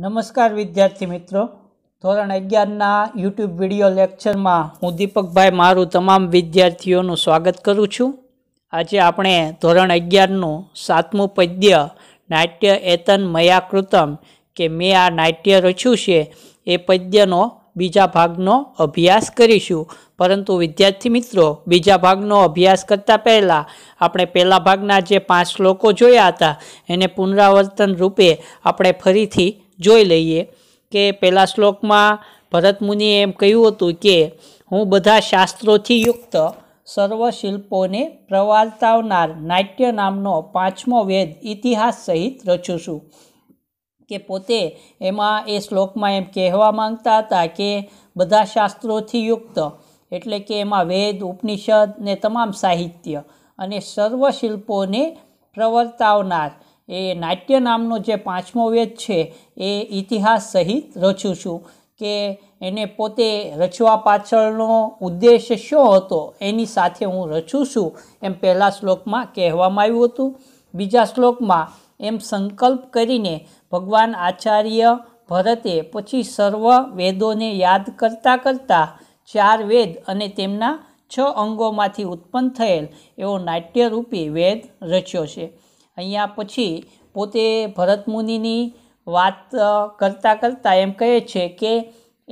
નમસ્કાર વિદ્યાર્થી મિત્રો ધોરણ અગિયારના યુટ્યુબ વિડીયો લેક્ચરમાં હું દીપકભાઈ મારું તમામ વિદ્યાર્થીઓનું સ્વાગત કરું છું આજે આપણે ધોરણ અગિયારનું સાતમું પદ્ય નાટ્ય એતન મયાકૃતમ કે મેં આ નાટ્ય રચ્યું છે એ પદ્યનો બીજા ભાગનો અભ્યાસ કરીશું પરંતુ વિદ્યાર્થી મિત્રો બીજા ભાગનો અભ્યાસ કરતાં પહેલાં આપણે પહેલા ભાગના જે પાંચ શ્લોકો જોયા હતા એને પુનરાવર્તન રૂપે આપણે ફરીથી જોઈ લઈએ કે પહેલાં શ્લોકમાં ભરત મુનિએ એમ કહ્યું હતું કે હું બધા શાસ્ત્રોથી યુક્ત સર્વ શિલ્પોને પ્રવર્તાવનાર નાટ્ય નામનો પાંચમો વેદ ઇતિહાસ સહિત રચું છું કે પોતે એમાં એ શ્લોકમાં એમ કહેવા માંગતા હતા કે બધા શાસ્ત્રોથી યુક્ત એટલે કે એમાં વેદ ઉપનિષદ ને તમામ સાહિત્ય અને સર્વ શિલ્પોને પ્રવર્તાવનાર એ નાટ્ય નામનો જે પાંચમો વેદ છે એ ઇતિહાસ સહિત રચું છું કે એને પોતે રચવા પાછળનો ઉદ્દેશ શું હતો એની સાથે હું રચું છું એમ પહેલા શ્લોકમાં કહેવામાં આવ્યું હતું બીજા શ્લોકમાં એમ સંકલ્પ કરીને ભગવાન આચાર્ય ભરતે પછી સર્વ વેદોને યાદ કરતાં કરતાં ચાર વેદ અને તેમના છ અંગોમાંથી ઉત્પન્ન થયેલ એવો નાટ્યરૂપી વેદ રચ્યો છે અહીંયા પછી પોતે ભરતમુનિની વાત કરતાં કરતાં એમ કહે છે કે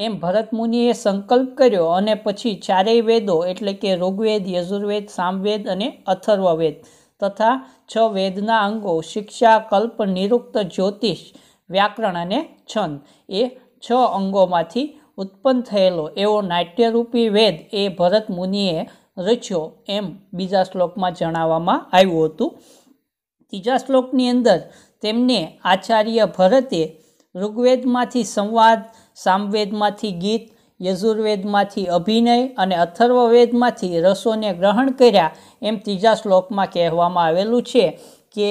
એમ ભરતમુનિએ સંકલ્પ કર્યો અને પછી ચારેય વેદો એટલે કે ઋગ્વેદ યજુર્વેદ સામવેદ અને અથર્વવેદ તથા છ વેદના અંગો શિક્ષા કલ્પ નિરુક્ત જ્યોતિષ વ્યાકરણ અને છંદ એ છ અંગોમાંથી ઉત્પન્ન થયેલો એવો નાટ્યરૂપી વેદ એ ભરતમુનિએ રચ્યો એમ બીજા શ્લોકમાં જણાવવામાં આવ્યું હતું ત્રીજા શ્લોકની અંદર તેમને આચાર્ય ભરતે ઋગ્વેદમાંથી સંવાદ સામવેદમાંથી ગીત યજુર્વેદમાંથી અભિનય અને અથર્વવેદમાંથી રસોને ગ્રહણ કર્યા એમ ત્રીજા શ્લોકમાં કહેવામાં આવેલું છે કે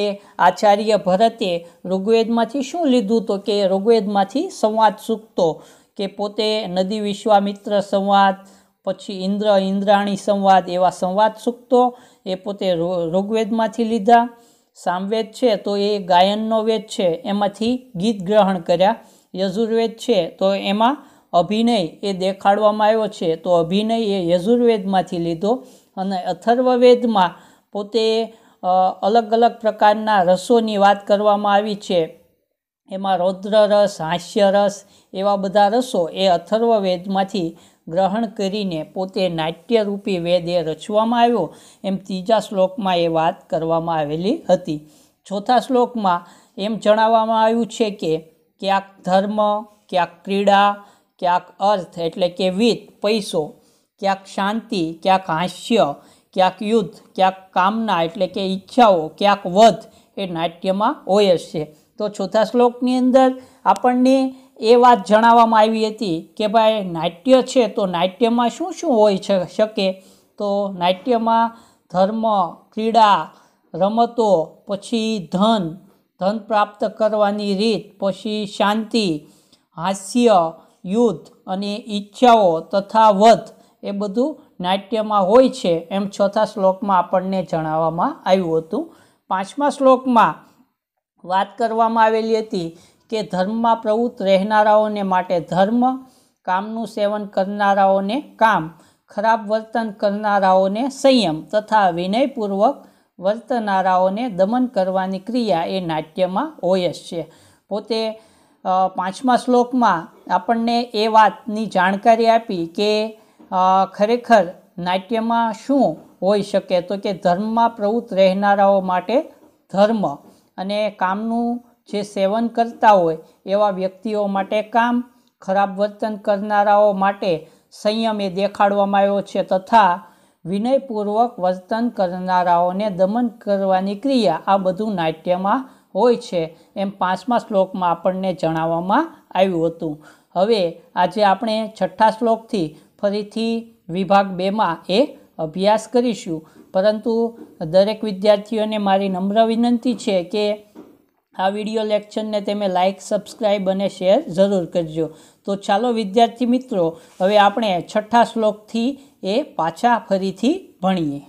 આચાર્ય ભરતે ઋગ્વેદમાંથી શું લીધું તો કે ઋગ્વેદમાંથી સંવાદ સૂકતો કે પોતે નદી વિશ્વામિત્ર સંવાદ પછી ઇન્દ્ર ઇન્દ્રાણી સંવાદ એવા સંવાદ સૂક્તો એ પોતે ઋગ્વેદમાંથી લીધા સામવેદ છે તો એ ગાયનનો વેદ છે એમાંથી ગીત ગ્રહણ કર્યા યજુર્વેદ છે તો એમાં અભિનય એ દેખાડવામાં આવ્યો છે તો અભિનય એ યજુર્વેદમાંથી લીધો અને અથર્વવેદમાં પોતે અલગ અલગ પ્રકારના રસોની વાત કરવામાં આવી છે એમાં રૌદ્ર રસ હાસ્ય રસ એવા બધા રસો એ અથર્વવેદમાંથી ગ્રહણ કરીને પોતે નાટ્યરૂપી વેદ એ રચવામાં આવ્યો એમ ત્રીજા શ્લોકમાં એ વાત કરવામાં આવેલી હતી ચોથા શ્લોકમાં એમ જણાવવામાં આવ્યું છે કે ક્યાંક ધર્મ ક્યાંક ક્રીડા ક્યાંક અર્થ એટલે કે વિત પૈસો ક્યાંક શાંતિ ક્યાંક હાસ્ય ક્યાંક યુદ્ધ ક્યાંક કામના એટલે કે ઈચ્છાઓ ક્યાંક વધ એ નાટ્યમાં હોય છે તો ચોથા શ્લોકની અંદર આપણને એ વાત જણાવવામાં આવી હતી કે ભાઈ નાટ્ય છે તો નાટ્યમાં શું શું હોય શકે તો નાટ્યમાં ધર્મ ક્રીડા રમતો પછી ધન ધન પ્રાપ્ત કરવાની રીત પછી શાંતિ હાસ્ય યુદ્ધ અને ઈચ્છાઓ તથા વધ એ બધું નાટ્યમાં હોય છે એમ ચોથા શ્લોકમાં આપણને જણાવવામાં આવ્યું હતું પાંચમા શ્લોકમાં વાત કરવામાં આવેલી હતી કે ધર્મમાં પ્રવૃત્ત રહેનારાઓને માટે ધર્મ કામનું સેવન કરનારાઓને કામ ખરાબ વર્તન કરનારાઓને સંયમ તથા વિનયપૂર્વક વર્તનારાઓને દમન કરવાની ક્રિયા એ નાટ્યમાં હોય જ છે પોતે પાંચમા શ્લોકમાં આપણને એ વાતની જાણકારી આપી કે ખરેખર નાટ્યમાં શું હોઈ શકે તો કે ધર્મમાં પ્રવૃત્ત રહેનારાઓ માટે ધર્મ અને કામનું જે સેવન કરતા હોય એવા વ્યક્તિઓ માટે કામ ખરાબ વર્તન કરનારાઓ માટે સંયમ એ દેખાડવામાં આવ્યો છે તથા વિનયપૂર્વક વર્તન કરનારાઓને દમન કરવાની ક્રિયા આ બધું નાટ્યમાં હોય છે એમ પાંચમા શ્લોકમાં આપણને જણાવવામાં આવ્યું હતું હવે આજે આપણે છઠ્ઠા શ્લોકથી ફરીથી વિભાગ બેમાં એ અભ્યાસ કરીશું પરંતુ દરેક વિદ્યાર્થીઓને મારી નમ્ર વિનંતી છે કે આ વિડીયો લેક્ચરને તમે લાઇક સબસ્ક્રાઈબ અને શેર જરૂર કરજો તો ચાલો વિદ્યાર્થી મિત્રો હવે આપણે છઠ્ઠા શ્લોકથી એ પાછા ફરીથી ભણીએ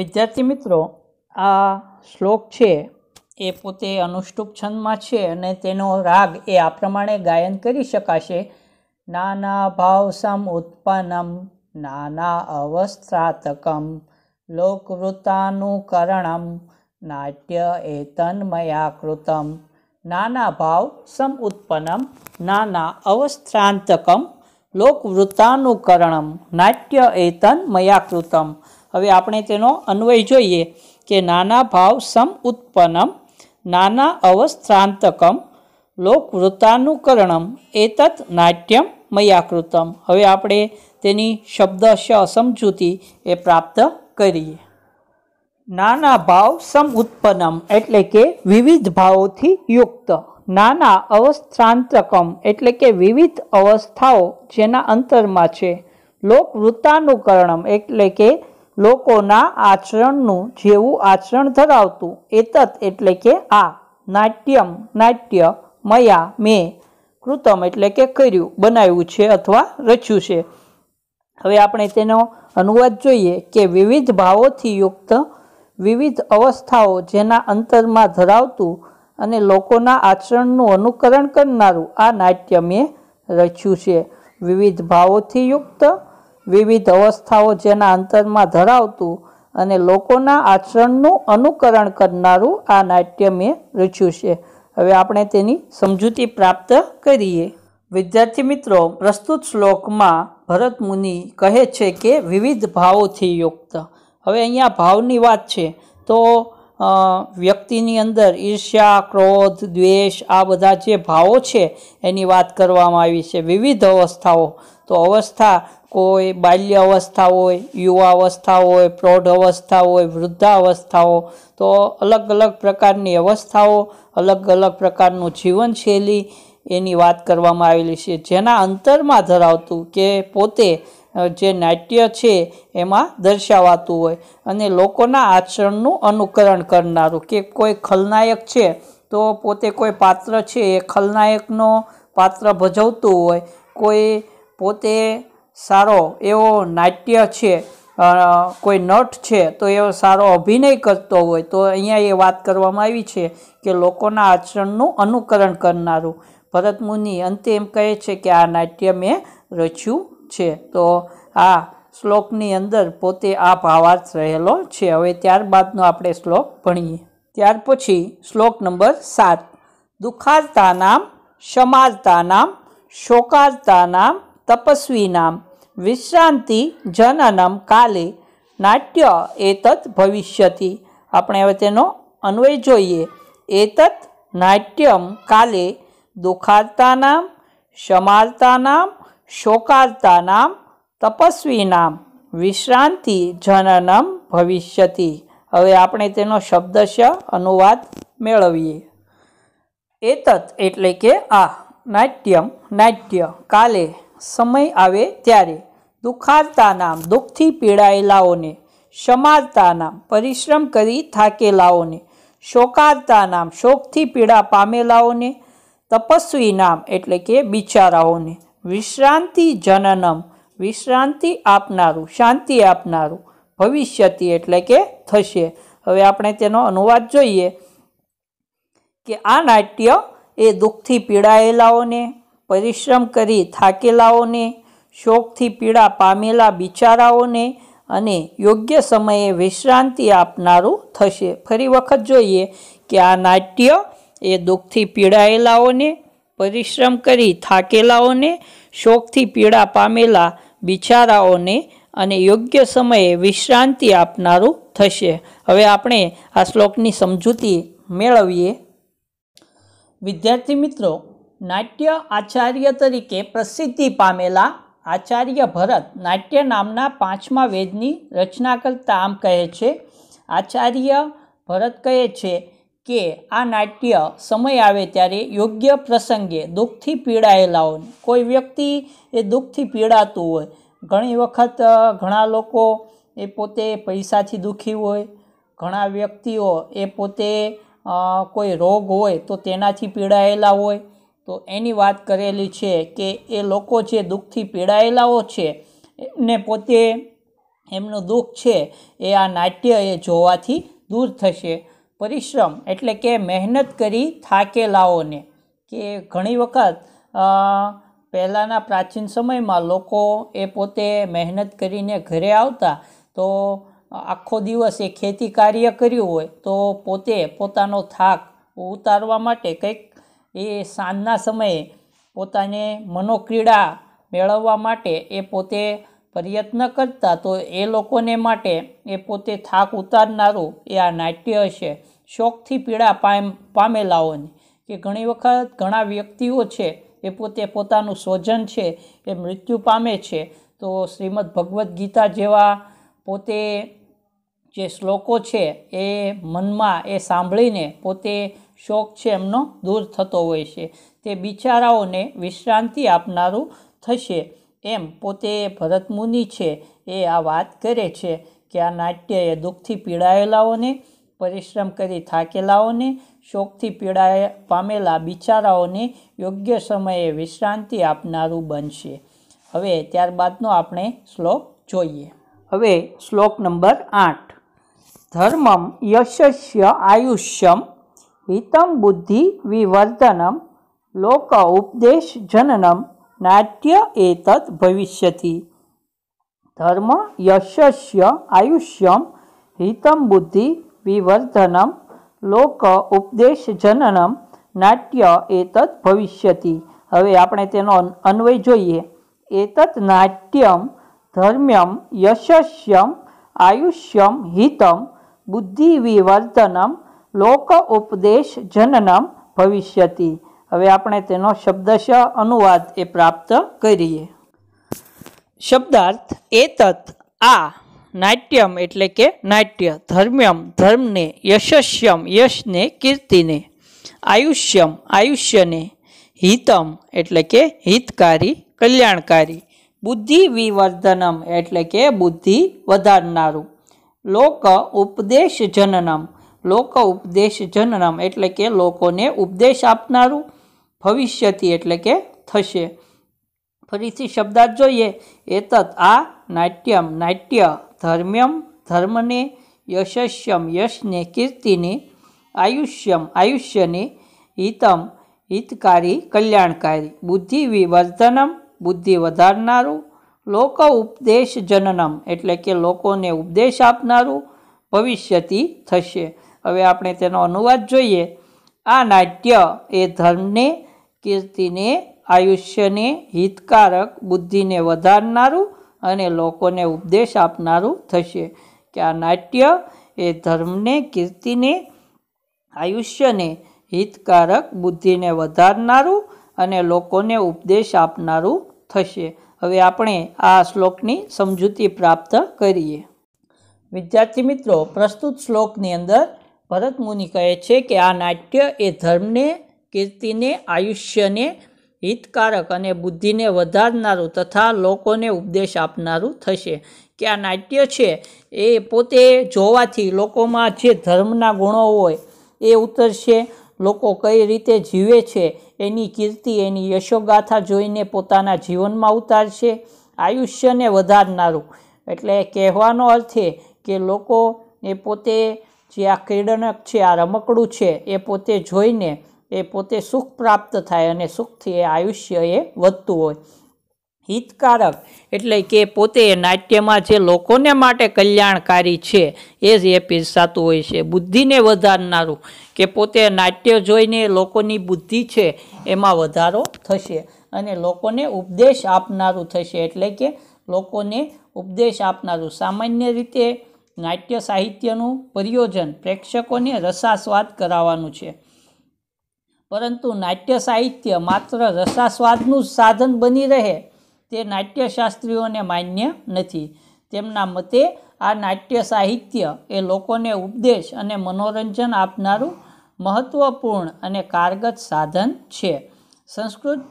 વિદ્યાર્થી મિત્રો આ શ્લોક છે એ પોતે અનુષ્ટુપ છંદમાં છે અને તેનો રાગ એ આ પ્રમાણે ગાયન કરી શકાશે નાના ભાવસમ ઉત્પન્નમ નાના અવસ્થાતકમ લોકવૃતાનુકરણમ નાટ્ય એ તન્મયા કૃતમ નાના ભાવ સમ સમુત્પન્નમ નાના અવસ્થાંતકમ લોકવૃત્તાનુકરણમ નાટ્ય એ તન્મયા કૃતમ હવે આપણે તેનો અન્વય જોઈએ કે નાના ભાવ સમ ઉત્પન્નમ નાના અવસ્થાંતકમ લોકવૃત્તાનુકરણમ એતત નાટ્યમ મયાકૃતમ હવે આપણે તેની શબ્દશ સમજૂતી એ પ્રાપ્ત કરીએ નાના ભાવ સમ ઉત્પન્નમ એટલે કે વિવિધ ભાવોથી યુક્ત નાના અવસ્થાંતકમ એટલે કે વિવિધ અવસ્થાઓ જેના અંતરમાં છે લોકવૃત્તાનુકરણમ એટલે કે લોકોના આચરણનું જેવું આચરણ ધરાવતું એતત એટલે કે આ નાટ્યમ નાટ્ય મયા મેં કૃતમ એટલે કે કર્યું બનાવ્યું છે અથવા રચ્યું છે હવે આપણે તેનો અનુવાદ જોઈએ કે વિવિધ ભાવોથી યુક્ત વિવિધ અવસ્થાઓ જેના અંતરમાં ધરાવતું અને લોકોના આચરણનું અનુકરણ કરનારું આ નાટ્ય મેં રચ્યું છે વિવિધ ભાવોથી યુક્ત વિવિધ અવસ્થાઓ જેના અંતરમાં ધરાવતું અને લોકોના આચરણનું અનુકરણ કરનારું આ નાટ્ય મેં રચ્યું છે હવે આપણે તેની સમજૂતી પ્રાપ્ત કરીએ વિદ્યાર્થી મિત્રો પ્રસ્તુત શ્લોકમાં ભરત મુનિ કહે છે કે વિવિધ ભાવોથી યુક્ત હવે અહીંયા ભાવની વાત છે તો વ્યક્તિની અંદર ઈર્ષ્યા ક્રોધ દ્વેષ આ બધા જે ભાવો છે એની વાત કરવામાં આવી છે વિવિધ અવસ્થાઓ તો અવસ્થા કોઈ બાલ્ય અવસ્થા હોય યુવા અવસ્થા હોય પ્રૌઢ અવસ્થા હોય વૃદ્ધા અવસ્થાઓ તો અલગ અલગ પ્રકારની અવસ્થાઓ અલગ અલગ પ્રકારનું જીવનશૈલી એની વાત કરવામાં આવેલી છે જેના અંતરમાં ધરાવતું કે પોતે જે નાટ્ય છે એમાં દર્શાવાતું હોય અને લોકોના આચરણનું અનુકરણ કરનારું કે કોઈ ખલનાયક છે તો પોતે કોઈ પાત્ર છે એ ખલનાયકનો પાત્ર ભજવતું હોય કોઈ પોતે સારો એવો નાટ્ય છે કોઈ નટ છે તો એવો સારો અભિનય કરતો હોય તો અહીંયા એ વાત કરવામાં આવી છે કે લોકોના આચરણનું અનુકરણ કરનારું ભરતમુનિ અંતે એમ કહે છે કે આ નાટ્ય મેં રચ્યું છે તો આ શ્લોકની અંદર પોતે આ ભાવાર્થ રહેલો છે હવે ત્યારબાદનો આપણે શ્લોક ભણીએ ત્યાર પછી શ્લોક નંબર સાત દુઃખાર્તાનામ સમાર્તાનામ શોકાર્તાનામ તપસ્વીનામ વિશ્રાંતિ જનનમ કાલે નાટ્ય એતત ભવિષ્યતિ આપણે હવે તેનો અન્વય જોઈએ એતત નાટ્યમ કાલે દુઃખાર્તાનામ સમાર્તાનામ શોકાર્તાનામ તપસ્વીનામ વિશ્રાંતિ જનનમ ભવિષ્યતિ હવે આપણે તેનો શબ્દશ અનુવાદ મેળવીએ એતત એટલે કે આ નાટ્યમ નાટ્ય કાલે સમય આવે ત્યારે દુખાર્તા નામ દુઃખથી પીડાયેલાઓને ક્ષમાર્તા પરિશ્રમ કરી થાકેલાઓને શોકાર્તા નામ શોકથી પીડા પામેલાઓને તપસ્વી નામ એટલે કે બિચારાઓને વિશ્રાંતિ જનનમ વિશ્રાંતિ આપનારું શાંતિ આપનારું ભવિષ્યતિ એટલે કે થશે હવે આપણે તેનો અનુવાદ જોઈએ કે આ નાટ્ય એ દુઃખથી પીડાયેલાઓને પરિશ્રમ કરી થાકેલાઓને શોકથી પીડા પામેલા બિચારાઓને અને યોગ્ય સમયે વિશ્રાંતિ આપનારું થશે ફરી વખત જોઈએ કે આ નાટ્ય એ દુઃખથી પીડાયેલાઓને પરિશ્રમ કરી થાકેલાઓને શોકથી પીડા પામેલા બિચારાઓને અને યોગ્ય સમયે વિશ્રાંતિ આપનારું થશે હવે આપણે આ શ્લોકની સમજૂતી મેળવીએ વિદ્યાર્થી મિત્રો નાટ્ય આચાર્ય તરીકે પ્રસિદ્ધિ પામેલા આચાર્ય ભરત નાટ્ય નામના પાંચમા વેદની રચના કરતા આમ કહે છે આચાર્ય ભરત કહે છે કે આ નાટ્ય સમય આવે ત્યારે યોગ્ય પ્રસંગે દુઃખથી પીડાયેલાઓને કોઈ વ્યક્તિ એ દુઃખથી પીડાતું હોય ઘણી વખત ઘણા લોકો એ પોતે પૈસાથી દુઃખી હોય ઘણા વ્યક્તિઓ એ પોતે કોઈ રોગ હોય તો તેનાથી પીડાયેલા હોય તો એની વાત કરેલી છે કે એ લોકો જે દુઃખથી પીડાયેલાઓ છે એમને પોતે એમનું દુઃખ છે એ આ નાટ્ય એ જોવાથી દૂર થશે પરિશ્રમ એટલે કે મહેનત કરી થાકેલાઓને કે ઘણી વખત પહેલાંના પ્રાચીન સમયમાં લોકો એ પોતે મહેનત કરીને ઘરે આવતા તો આખો દિવસ એ ખેતી કાર્ય કર્યું હોય તો પોતે પોતાનો થાક ઉતારવા માટે કંઈક એ સાંજના સમયે પોતાને મનોક્રીડા મેળવવા માટે એ પોતે પ્રયત્ન કરતા તો એ લોકોને માટે એ પોતે થાક ઉતારનારું એ આ નાટ્ય હશે શોખથી પીડા પામેલાઓને કે ઘણી વખત ઘણા વ્યક્તિઓ છે એ પોતે પોતાનું સ્વજન છે એ મૃત્યુ પામે છે તો શ્રીમદ્ ભગવદ્ ગીતા જેવા પોતે જે શ્લોકો છે એ મનમાં એ સાંભળીને પોતે શોખ છે એમનો દૂર થતો હોય છે તે બિચારાઓને વિશ્રાંતિ આપનારું થશે એમ પોતે ભરતમુનિ છે એ આ વાત કરે છે કે આ નાટ્ય એ દુઃખથી પીડાયેલાઓને પરિશ્રમ કરી થાકેલાઓને શોકથી પીડાય પામેલા બિચારાઓને યોગ્ય સમયે વિશ્રાંતિ આપનારું બનશે હવે ત્યારબાદનો આપણે શ્લોક જોઈએ હવે શ્લોક નંબર આઠ ધર્મમ યશસ્ય આયુષ્યમ હિતમ બુદ્ધિ વિવર્ધનમ લોક ઉપદેશ જનનમ નાટ્ય એતત ભવિષ્યથી ધર્મ યશસ્ય આયુષ્યમ હિતમ બુદ્ધિ વિવર્ધનમ લોક ઉપદેશ જનનમ નાટ્ય એતત ભવિષ્યતિ હવે આપણે તેનો અન્વય જોઈએ એતત નાટ્યમ ધર્મ્યમ યશસ્યમ આયુષ્યમ હિતમ બુદ્ધિ વિવર્ધનમ લોક ઉપદેશ જનનમ ભવિષ્યતિ હવે આપણે તેનો શબ્દશ અનુવાદ એ પ્રાપ્ત કરીએ શબ્દાર્થ એતત આ નાટ્યમ એટલે કે નાટ્ય ધર્મ્યમ ધર્મને યશસ્યમ યશને કીર્તિને આયુષ્યમ આયુષ્યને હિતમ એટલે કે હિતકારી કલ્યાણકારી બુદ્ધિ વિવર્ધનમ એટલે કે બુદ્ધિ વધારનારું લોક ઉપદેશ જનનમ લોક ઉપદેશ જનનમ એટલે કે લોકોને ઉપદેશ આપનારું ભવિષ્યથી એટલે કે થશે ફરીથી શબ્દાર્થ જોઈએ એતત આ નાટ્યમ નાટ્ય ધર્મ્યમ ધર્મને યશસ્યમ યશને કીર્તિને આયુષ્યમ આયુષ્યને હિતમ હિતકારી કલ્યાણકારી બુદ્ધિ વિવર્ધનમ બુદ્ધિ વધારનારું લોક ઉપદેશ જનનમ એટલે કે લોકોને ઉપદેશ આપનારું ભવિષ્યથી થશે હવે આપણે તેનો અનુવાદ જોઈએ આ નાટ્ય એ ધર્મને કીર્તિને આયુષ્યને હિતકારક બુદ્ધિને વધારનારું અને લોકોને ઉપદેશ આપનારું થશે કે આ નાટ્ય એ ધર્મને કીર્તિને આયુષ્યને હિતકારક બુદ્ધિને વધારનારું અને લોકોને ઉપદેશ આપનારું થશે હવે આપણે આ શ્લોકની સમજૂતી પ્રાપ્ત કરીએ વિદ્યાર્થી મિત્રો પ્રસ્તુત શ્લોકની અંદર ભરત મુનિ કહે છે કે આ નાટ્ય એ ધર્મને કીર્તિને આયુષ્યને હિતકારક અને બુદ્ધિને વધારનારું તથા લોકોને ઉપદેશ આપનારું થશે કે આ નાટ્ય છે એ પોતે જોવાથી લોકોમાં જે ધર્મના ગુણો હોય એ ઉતરશે લોકો કઈ રીતે જીવે છે એની કીર્તિ એની યશોગાથા જોઈને પોતાના જીવનમાં ઉતારશે આયુષ્યને વધારનારું એટલે કહેવાનો અર્થ એ કે લોકો એ પોતે જે આ ક્રીડનક છે આ રમકડું છે એ પોતે જોઈને એ પોતે સુખ પ્રાપ્ત થાય અને સુખથી એ આયુષ્ય એ વધતું હોય હિતકારક એટલે કે પોતે નાટ્યમાં જે લોકોને માટે કલ્યાણકારી છે એ જ એ પીરસાતું હોય છે બુદ્ધિને વધારનારું કે પોતે નાટ્ય જોઈને લોકોની બુદ્ધિ છે એમાં વધારો થશે અને લોકોને ઉપદેશ આપનારું થશે એટલે કે લોકોને ઉપદેશ આપનારું સામાન્ય રીતે નાટ્ય સાહિત્યનું પ્રયોજન પ્રેક્ષકોને રસાસ્વાદ કરાવવાનું છે પરંતુ નાટ્ય સાહિત્ય માત્ર રસાસ્વાદનું જ સાધન બની રહે તે નાટ્યશાસ્ત્રીઓને માન્ય નથી તેમના મતે આ નાટ્ય સાહિત્ય એ લોકોને ઉપદેશ અને મનોરંજન આપનારું મહત્ત્વપૂર્ણ અને કારગત સાધન છે સંસ્કૃત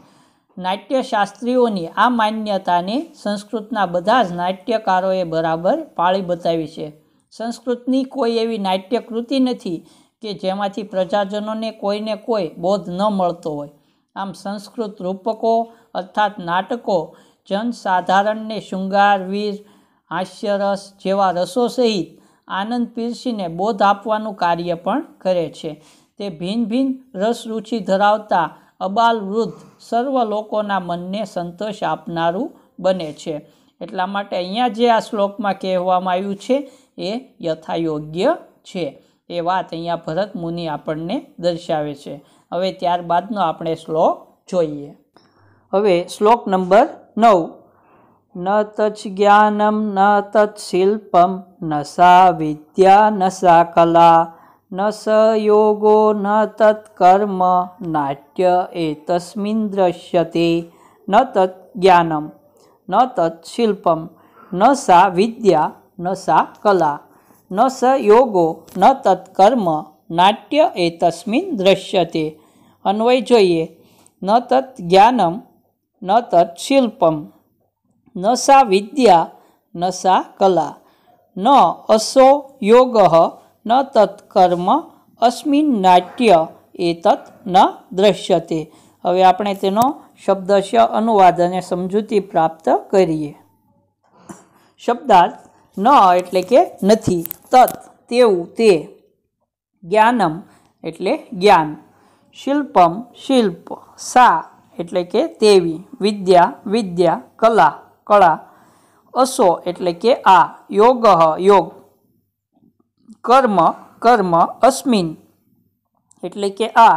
નાટ્યશાસ્ત્રીઓની આ માન્યતાને સંસ્કૃતના બધા જ નાટ્યકારોએ બરાબર પાળી બતાવી છે સંસ્કૃતની કોઈ એવી નાટ્યકૃતિ નથી કે જેમાંથી પ્રજાજનોને કોઈને કોઈ બોધ ન મળતો હોય આમ સંસ્કૃત રૂપકો અર્થાત નાટકો જનસાધારણને શૃંગારવીર હાસ્યરસ જેવા રસો સહિત આનંદ પીરસીને બોધ આપવાનું કાર્ય પણ કરે છે તે ભિન્ન ભિન્ન રસરૂચિ ધરાવતા અબાલ વૃદ્ધ સર્વ લોકોના મનને સંતોષ આપનારું બને છે એટલા માટે અહીંયા જે આ શ્લોકમાં કહેવામાં આવ્યું છે એ યથાયોગ્ય છે એ વાત અહીંયા ભરત મુનિ આપણને દર્શાવે છે હવે ત્યારબાદનો આપણે શ્લોક જોઈએ હવે શ્લોક નંબર નવ ન તચ જ્ઞાનમ ન તત્ શિલ્પમ ન સા વિદ્યા ન સા કલા ન સ યોગો ન તત કર્મ નાટ્ય એ તસ્મિન દ્રશ્યતે ન તત જ્ઞાનમ ન તત શિલ્પમ ન સા વિદ્યા ન સા કલા ન સ યોગો ન તત્કર્મ નાટ્ય એ તસ્મિન દ્રશ્યતે અન્વય જોઈએ ન તત્ જ્ઞાનમ ન તત શિલ્પમ ન સા વિદ્યા ન સા કલા ન અસો યોગ ન તત્કર્મ અસ્મિન નાટ્ય એ તત્ ન દ્રશ્યતે હવે આપણે તેનો શબ્દશ અનુવાદ અને સમજૂતી પ્રાપ્ત કરીએ શબ્દાર્થ ન એટલે કે નથી તત તેવું તે જ્ઞાનમ એટલે જ્ઞાન શિલ્પમ શિલ્પ સા એટલે કે તેવી વિદ્યા વિદ્યા કલા કળા અસો એટલે કે આ યોગ યોગ કર્મ કર્મ અસ્મિન એટલે કે આ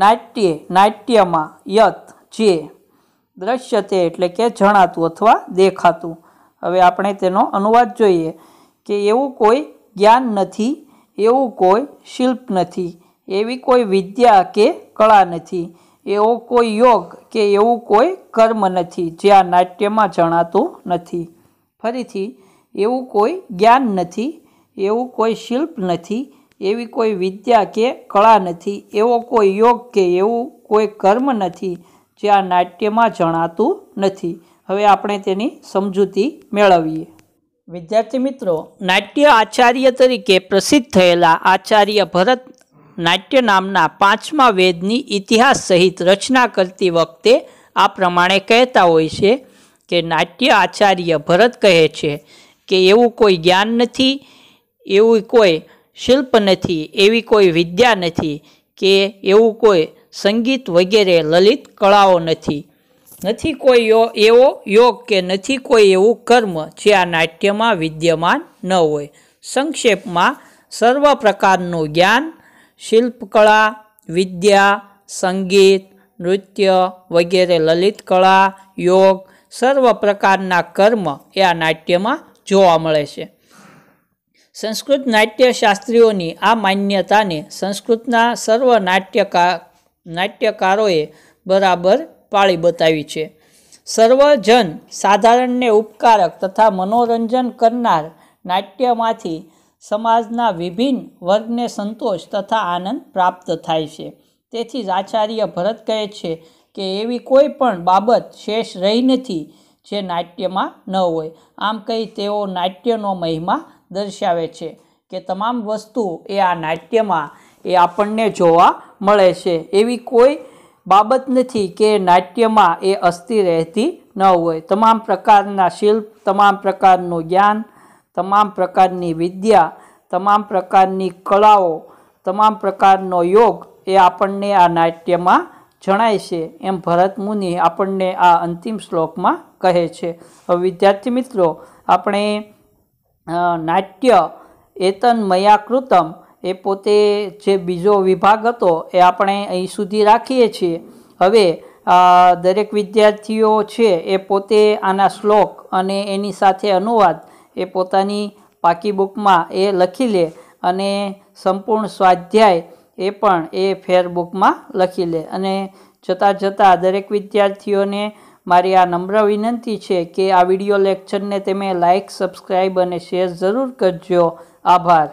નાટ્ય નાટ્યમાં યત જે દ્રશ્ય તે એટલે કે જણાતું અથવા દેખાતું હવે આપણે તેનો અનુવાદ જોઈએ કે એવું કોઈ જ્ઞાન નથી એવું કોઈ શિલ્પ નથી એવી કોઈ વિદ્યા કે કળા નથી એવો કોઈ યોગ કે એવું કોઈ કર્મ નથી જે આ નાટ્યમાં જણાતું નથી ફરીથી એવું કોઈ જ્ઞાન નથી એવું કોઈ શિલ્પ નથી એવી કોઈ વિદ્યા કે કળા નથી એવો કોઈ યોગ કે એવું કોઈ કર્મ નથી જે આ નાટ્યમાં જણાતું નથી હવે આપણે તેની સમજૂતી મેળવીએ વિદ્યાર્થી મિત્રો નાટ્ય આચાર્ય તરીકે પ્રસિદ્ધ થયેલા આચાર્ય ભરત નાટ્ય નામના પાંચમા વેદની ઇતિહાસ સહિત રચના કરતી વખતે આ પ્રમાણે કહેતા હોય છે કે નાટ્ય આચાર્ય ભરત કહે છે કે એવું કોઈ જ્ઞાન નથી એવું કોઈ શિલ્પ નથી એવી કોઈ વિદ્યા નથી કે એવું કોઈ સંગીત વગેરે લલિત કળાઓ નથી નથી કોઈ એવો યોગ કે નથી કોઈ એવું કર્મ જે આ નાટ્યમાં વિદ્યમાન ન હોય સંક્ષેપમાં સર્વ પ્રકારનું જ્ઞાન શિલ્પકળા વિદ્યા સંગીત નૃત્ય વગેરે લલિત કળા યોગ સર્વ પ્રકારના કર્મ એ આ નાટ્યમાં જોવા મળે છે સંસ્કૃત નાટ્યશાસ્ત્રીઓની આ માન્યતાને સંસ્કૃતના સર્વ નાટ્યકાર નાટ્યકારોએ બરાબર પાળી બતાવી છે સર્વજન સાધારણને ઉપકારક તથા મનોરંજન કરનાર નાટ્યમાંથી સમાજના વિભિન્ન વર્ગને સંતોષ તથા આનંદ પ્રાપ્ત થાય છે તેથી જ આચાર્ય ભરત કહે છે કે એવી કોઈ પણ બાબત શેષ રહી નથી જે નાટ્યમાં ન હોય આમ કહી તેઓ નાટ્યનો મહિમા દર્શાવે છે કે તમામ વસ્તુ એ આ નાટ્યમાં એ આપણને જોવા મળે છે એવી કોઈ બાબત નથી કે નાટ્યમાં એ અસ્થિ રહેતી ન હોય તમામ પ્રકારના શિલ્પ તમામ પ્રકારનું જ્ઞાન તમામ પ્રકારની વિદ્યા તમામ પ્રકારની કળાઓ તમામ પ્રકારનો યોગ એ આપણને આ નાટ્યમાં જણાય છે એમ ભરત મુનિ આપણને આ અંતિમ શ્લોકમાં કહે છે હવે વિદ્યાર્થી મિત્રો આપણે નાટ્ય એતન મયાકૃતમ એ પોતે જે બીજો વિભાગ હતો એ આપણે અહીં સુધી રાખીએ છીએ હવે દરેક વિદ્યાર્થીઓ છે એ પોતે આના શ્લોક અને એની સાથે અનુવાદ એ પોતાની પાકી બુકમાં એ લખી લે અને સંપૂર્ણ સ્વાધ્યાય એ પણ એ ફેર બુકમાં લખી લે અને જતાં જતાં દરેક વિદ્યાર્થીઓને મારી આ નમ્ર વિનંતી છે કે આ વિડિયો લેક્ચરને તમે લાઇક સબસ્ક્રાઈબ અને શેર જરૂર કરજો આભાર